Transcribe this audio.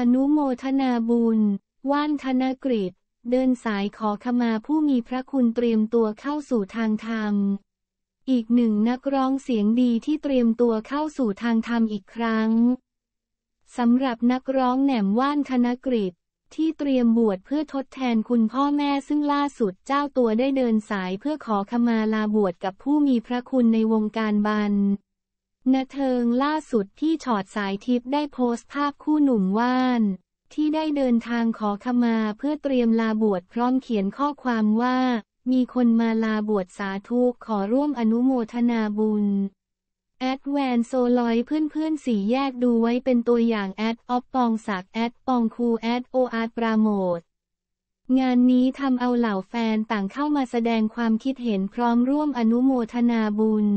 อนุโมทนาบุญว่านธนกฤษเดินสายขอขมาผู้มีพระคุณเตรียมตัวเข้าสู่ทางธรรมอีกหนึ่งนักร้องเสียงดีที่เตรียมตัวเข้าสู่ทางธรรมอีกครั้งสำหรับนักร้องแหนมว่านธนกฤษที่เตรียมบวชเพื่อทดแทนคุณพ่อแม่ซึ่งล่าสุดเจ้าตัวได้เดินสายเพื่อขอขมาลาบวชกับผู้มีพระคุณในวงการบันณเทิงล่าสุดที่ ชอดสายทิพย์ได้โพสต์ภาพคู่หนุ่มว่าน ที่ได้เดินทางขอขมาเพื่อเตรียมลาบวชพร้อมเขียนข้อความว่า มีคนมาลาบวชสาธุขอร่วมอนุโมทนาบุญแอดแวนโซลอยเพื่อนๆสี่แยกดูไว้เป็นตัวอย่างแอดออฟปองศักแอดปองคูแอดโออาร์ปราโมท งานนี้ทำเอาเหล่าแฟนต่างเข้ามาแสดงความคิดเห็นพร้อมร่วมอนุโมทนาบุญ